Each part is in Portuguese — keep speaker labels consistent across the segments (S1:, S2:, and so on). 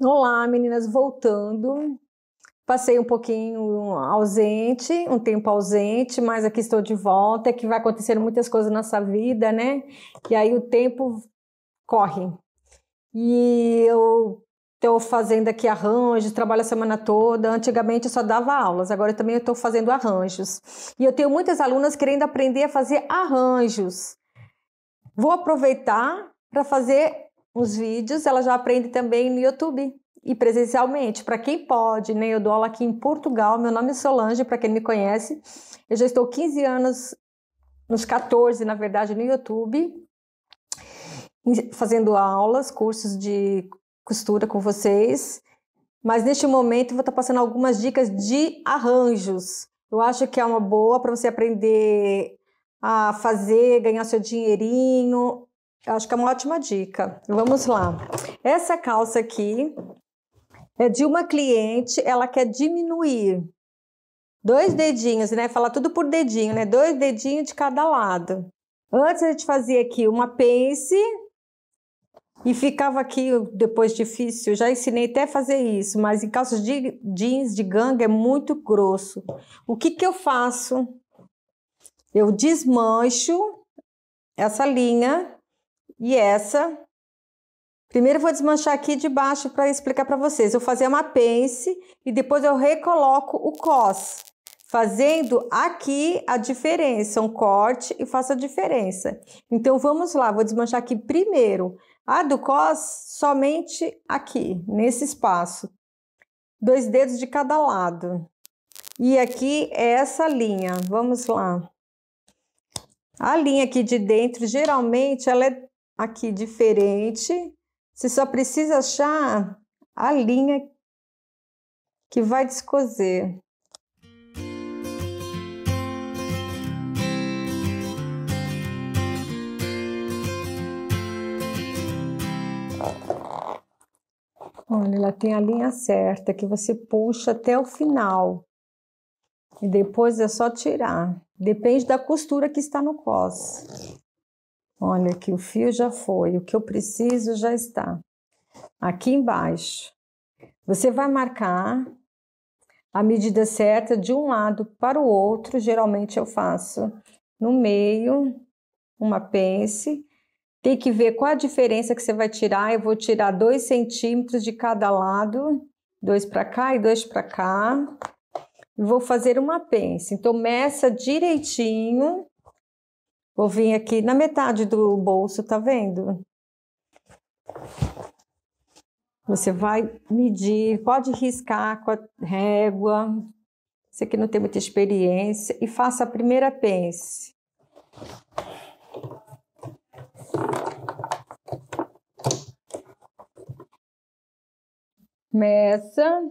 S1: Olá, meninas, voltando. Passei um pouquinho ausente, um tempo ausente, mas aqui estou de volta. É que vai acontecer muitas coisas na nossa vida, né? E aí o tempo corre. E eu estou fazendo aqui arranjos, trabalho a semana toda. Antigamente eu só dava aulas, agora também eu estou fazendo arranjos. E eu tenho muitas alunas querendo aprender a fazer arranjos. Vou aproveitar para fazer os vídeos, ela já aprende também no YouTube e presencialmente. Para quem pode, né? Eu dou aula aqui em Portugal. Meu nome é Solange, para quem me conhece. Eu já estou 15 anos, nos 14, na verdade, no YouTube, fazendo aulas, cursos de costura com vocês. Mas neste momento eu vou estar tá passando algumas dicas de arranjos. Eu acho que é uma boa para você aprender a fazer, ganhar seu dinheirinho, eu acho que é uma ótima dica. Vamos lá. Essa calça aqui é de uma cliente, ela quer diminuir dois dedinhos, né? Fala tudo por dedinho, né? Dois dedinhos de cada lado. Antes a gente fazia aqui uma pence e ficava aqui depois difícil. Já ensinei até fazer isso, mas em calças de jeans de ganga é muito grosso. O que que eu faço? Eu desmancho essa linha e essa, primeiro vou desmanchar aqui de baixo para explicar para vocês. Eu fazer uma pence e depois eu recoloco o cos, fazendo aqui a diferença, um corte e faço a diferença. Então vamos lá, vou desmanchar aqui primeiro. A do cos somente aqui, nesse espaço. Dois dedos de cada lado. E aqui é essa linha, vamos lá. A linha aqui de dentro, geralmente, ela é aqui diferente. Você só precisa achar a linha que vai descoser. Olha, ela tem a linha certa que você puxa até o final. E depois é só tirar. Depende da costura que está no cos. Olha que o fio já foi, o que eu preciso já está. Aqui embaixo, você vai marcar a medida certa de um lado para o outro. Geralmente eu faço no meio, uma pence. Tem que ver qual a diferença que você vai tirar. Eu vou tirar dois centímetros de cada lado, dois para cá e dois para cá. E vou fazer uma pence. Então, meça direitinho Vou vir aqui na metade do bolso, tá vendo? Você vai medir, pode riscar com a régua. Você que não tem muita experiência e faça a primeira pence. Meça.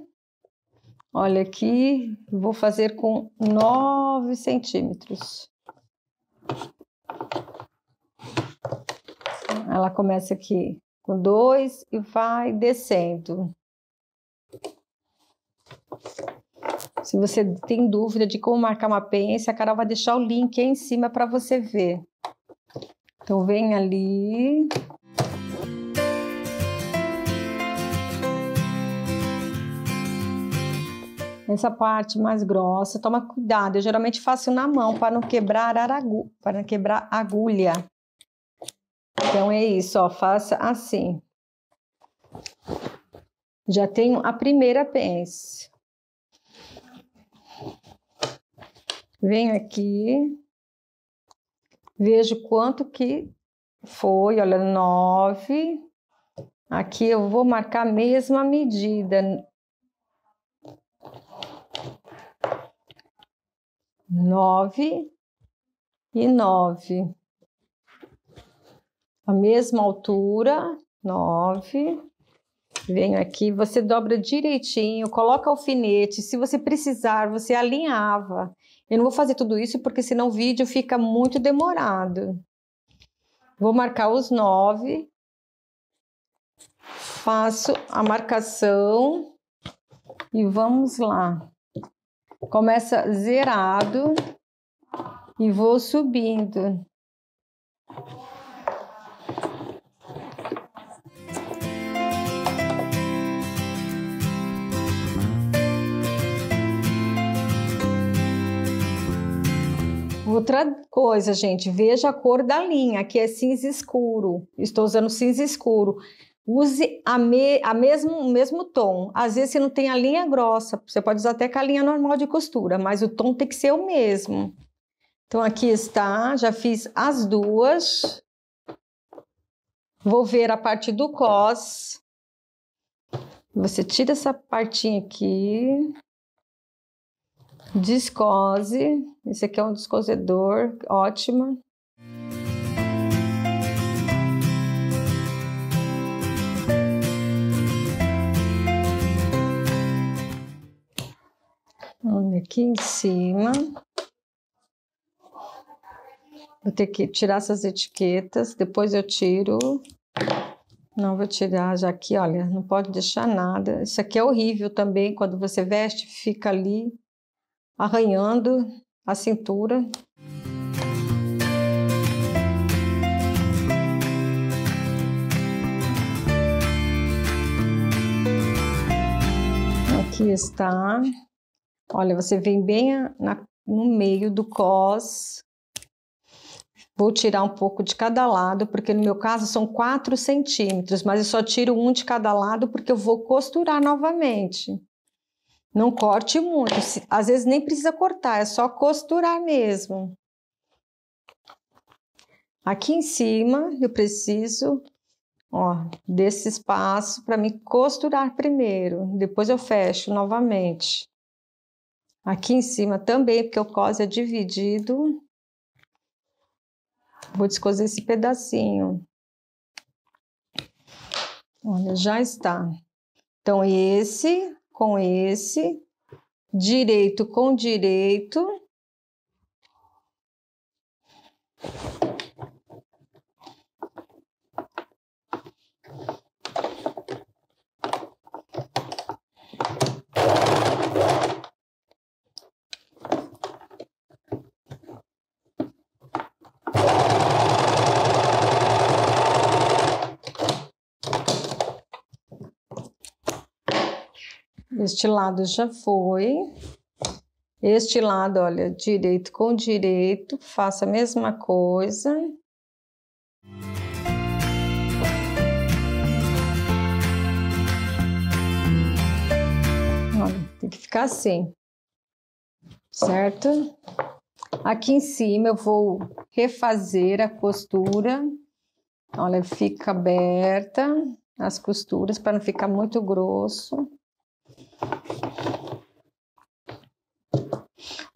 S1: Olha aqui, vou fazer com 9 centímetros. Ela começa aqui com dois e vai descendo. Se você tem dúvida de como marcar uma pence, a Carol vai deixar o link aí em cima para você ver. Então vem ali. Nessa parte mais grossa, toma cuidado. Eu geralmente faço na mão para não quebrar aragu, para não quebrar agulha. Então é isso, ó, faça assim. Já tenho a primeira pence. Venho aqui, vejo quanto que foi, olha, nove. Aqui eu vou marcar a mesma medida. Nove e nove a mesma altura, nove. Venho aqui, você dobra direitinho, coloca alfinete. Se você precisar, você alinhava. Eu não vou fazer tudo isso porque senão o vídeo fica muito demorado. Vou marcar os nove. Faço a marcação e vamos lá. Começa zerado e vou subindo. Outra coisa, gente, veja a cor da linha, que é cinza escuro. Estou usando cinza escuro. Use a, me, a mesmo, o mesmo tom. Às vezes você não tem a linha grossa, você pode usar até com a linha normal de costura, mas o tom tem que ser o mesmo. Então aqui está, já fiz as duas. Vou ver a parte do cos. Você tira essa partinha aqui. Descose. Esse aqui é um descosedor, ótimo. Olha aqui em cima. Vou ter que tirar essas etiquetas, depois eu tiro. Não vou tirar já aqui, olha, não pode deixar nada. Isso aqui é horrível também, quando você veste, fica ali arranhando a cintura. Aqui está. Olha, você vem bem na, no meio do cos. Vou tirar um pouco de cada lado, porque no meu caso são 4 centímetros, mas eu só tiro um de cada lado porque eu vou costurar novamente. Não corte muito, às vezes nem precisa cortar, é só costurar mesmo. Aqui em cima eu preciso, ó, desse espaço para me costurar primeiro, depois eu fecho novamente. Aqui em cima também, porque o cos é dividido. Vou descoser esse pedacinho. Olha, já está. Então, esse com esse, direito com direito, Este lado já foi. Este lado, olha, direito com direito, faça a mesma coisa. Olha, tem que ficar assim, certo? Aqui em cima eu vou refazer a costura. Olha, fica aberta as costuras para não ficar muito grosso.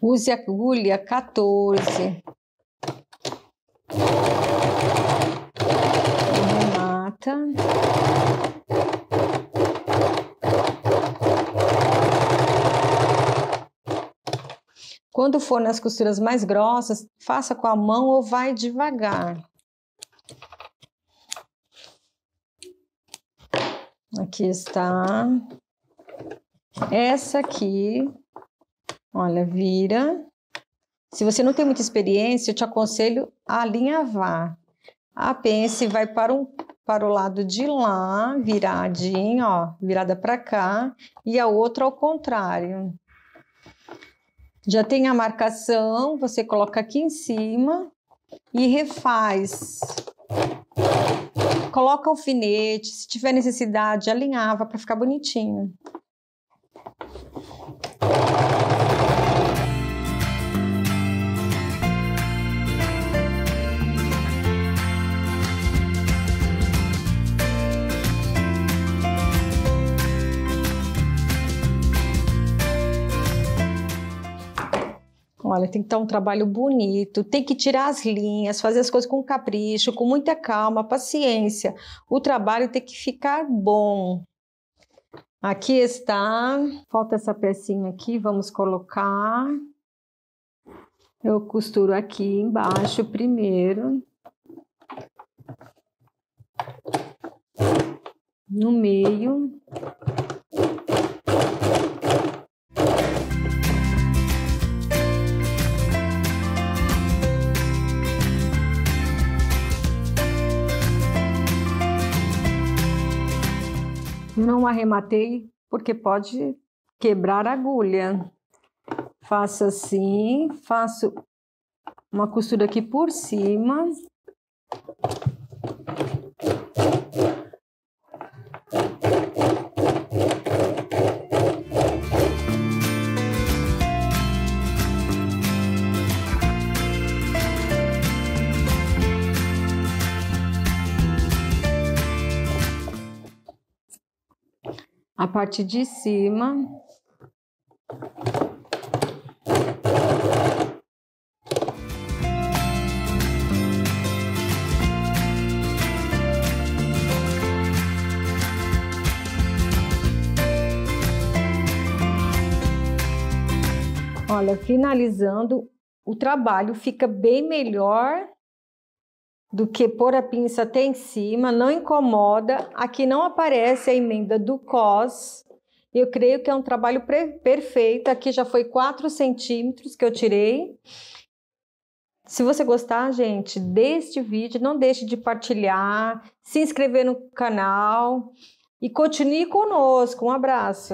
S1: Use agulha 14. Remata. Quando for nas costuras mais grossas, faça com a mão ou vai devagar. Aqui está. Essa aqui, olha, vira. Se você não tem muita experiência, eu te aconselho a alinhavar. A pence vai para, um, para o lado de lá, viradinha, ó, virada para cá, e a outra ao contrário. Já tem a marcação, você coloca aqui em cima e refaz. Coloca alfinete, se tiver necessidade, alinhava para ficar bonitinho. Olha, tem que estar um trabalho bonito, tem que tirar as linhas, fazer as coisas com capricho, com muita calma, paciência. O trabalho tem que ficar bom. Aqui está. Falta essa pecinha aqui, vamos colocar. Eu costuro aqui embaixo primeiro. No meio. arrematei porque pode quebrar a agulha. Faço assim, faço uma costura aqui por cima a parte de cima. Olha, finalizando, o trabalho fica bem melhor do que pôr a pinça até em cima, não incomoda. Aqui não aparece a emenda do cos. Eu creio que é um trabalho perfeito. Aqui já foi 4 centímetros que eu tirei. Se você gostar, gente, deste vídeo, não deixe de partilhar, se inscrever no canal e continue conosco. Um abraço.